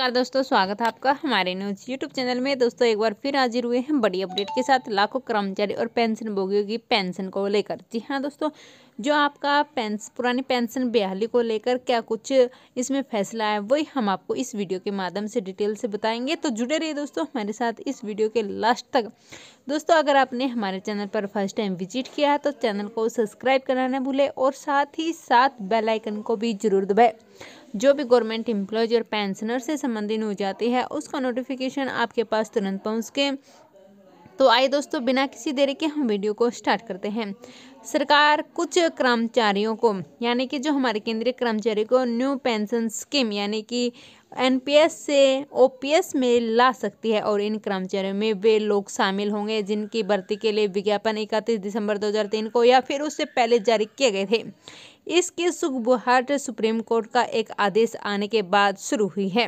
नमस्कार दोस्तों स्वागत है आपका हमारे न्यूज यूट्यूब चैनल में दोस्तों एक बार फिर हाजिर हुए हैं बड़ी अपडेट के साथ लाखों कर्मचारी और पेंशन भोगियों की पेंशन को लेकर जी हाँ दोस्तों जो आपका पेंस पुरानी पेंशन बहाली को लेकर क्या कुछ इसमें फैसला है वही हम आपको इस वीडियो के माध्यम से डिटेल से बताएंगे तो जुड़े रहिए दोस्तों हमारे साथ इस वीडियो के लास्ट तक दोस्तों अगर आपने हमारे चैनल पर फर्स्ट टाइम विजिट किया है तो चैनल को सब्सक्राइब कराना भूले और साथ ही साथ बेलाइकन को भी जरूर दबाए जो भी गवर्नमेंट एम्प्लॉयज और पेंशनर से संबंधित हो जाती है उसका नोटिफिकेशन आपके पास तुरंत पहुँच के तो आइए दोस्तों बिना किसी देरी के हम वीडियो को स्टार्ट करते हैं सरकार कुछ कर्मचारियों को यानी कि जो हमारे केंद्रीय कर्मचारी को न्यू पेंशन स्कीम यानी कि एनपीएस से ओपीएस में ला सकती है और इन कर्मचारियों में वे लोग शामिल होंगे जिनकी भर्ती के लिए विज्ञापन इकतीस दिसंबर 2003 को या फिर उससे पहले जारी किए गए थे इस केस सुगबुहाट सुप्रीम कोर्ट का एक आदेश आने के बाद शुरू हुई है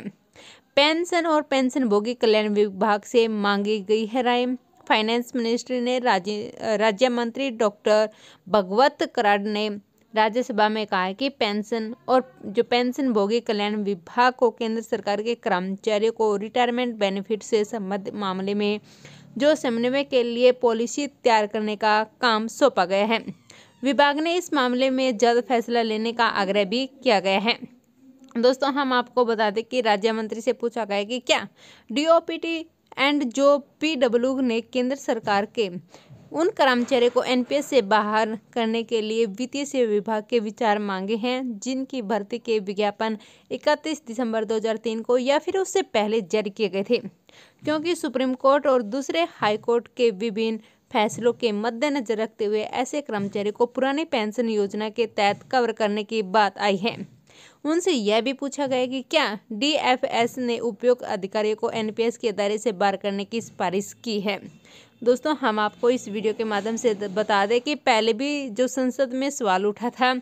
पेंशन और पेंशन भोगी कल्याण विभाग से मांगी गई है राय फाइनेंस मिनिस्ट्री ने राज्य राज्य मंत्री डॉक्टर भगवत कराड़ ने राज्यसभा में कहा है कि पेंशन और जो पेंशन भोगी कल्याण विभाग को केंद्र सरकार के कर्मचारियों को रिटायरमेंट बेनिफिट से संबंध मामले में जो समन्वय के लिए पॉलिसी तैयार करने का काम सौंपा गया है विभाग ने इस मामले में जल्द फैसला लेने का आग्रह भी किया गया है दोस्तों हम आपको बता दें कि राज्य मंत्री से पूछा गया कि क्या डी एंड जो पी ने केंद्र सरकार के उन कर्मचारियों को एनपीएस से बाहर करने के लिए वित्तीय सेवा विभाग के विचार मांगे हैं जिनकी भर्ती के विज्ञापन 31 दिसंबर 2003 को या फिर उससे पहले जारी किए गए थे क्योंकि सुप्रीम कोर्ट और दूसरे हाई कोर्ट के विभिन्न फैसलों के मद्देनजर रखते हुए ऐसे कर्मचारी को पुरानी पेंशन योजना के तहत कवर करने की बात आई है उनसे यह भी पूछा गया कि क्या डीएफएस ने उपयोग अधिकारियों को एनपीएस के दायरे से बाहर करने की सिफारिश की है दोस्तों हम आपको इस वीडियो के माध्यम से बता दें कि पहले भी जो संसद में सवाल उठा था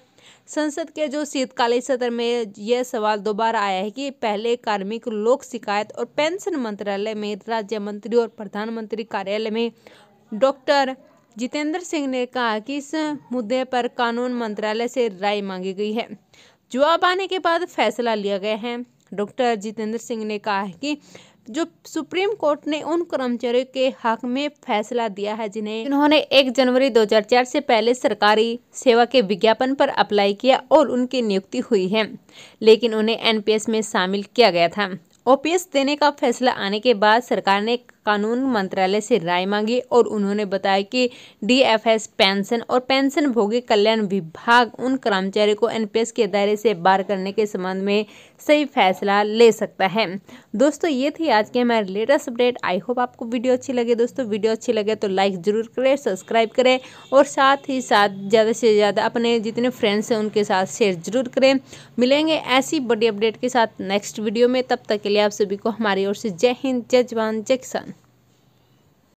संसद के जो शीतकालीन सत्र में यह सवाल दोबारा आया है कि पहले कार्मिक लोक शिकायत और पेंशन मंत्रालय में राज्य मंत्री और प्रधानमंत्री कार्यालय में डॉक्टर जितेंद्र सिंह ने कहा कि इस मुद्दे पर कानून मंत्रालय से राय मांगी गई है जवाब आने के बाद फैसला लिया गया है डॉक्टर जितेंद्र सिंह ने कहा कि जो सुप्रीम कोर्ट ने उन कर्मचारियों के हक में फैसला दिया है जिन्हें उन्होंने 1 जनवरी 2004 से पहले सरकारी सेवा के विज्ञापन पर अप्लाई किया और उनकी नियुक्ति हुई है लेकिन उन्हें एनपीएस में शामिल किया गया था ओपीएस देने का फैसला आने के बाद सरकार ने कानून मंत्रालय से राय मांगी और उन्होंने बताया कि डीएफएस पेंशन और पेंशन भोगी कल्याण विभाग उन कर्मचारियों को एनपीएस के दायरे से बाहर करने के संबंध में सही फैसला ले सकता है दोस्तों ये थी आज के हमारे लेटेस्ट अपडेट आई होप आपको वीडियो अच्छी लगे दोस्तों वीडियो अच्छी लगे तो लाइक ज़रूर करें सब्सक्राइब करें और साथ ही साथ ज़्यादा से ज़्यादा अपने जितने फ्रेंड्स हैं उनके साथ शेयर ज़रूर करें मिलेंगे ऐसी बड़ी अपडेट के साथ नेक्स्ट वीडियो में तब तक के लिए आप सभी को हमारी ओर से जय हिंद जय जवान जय किसान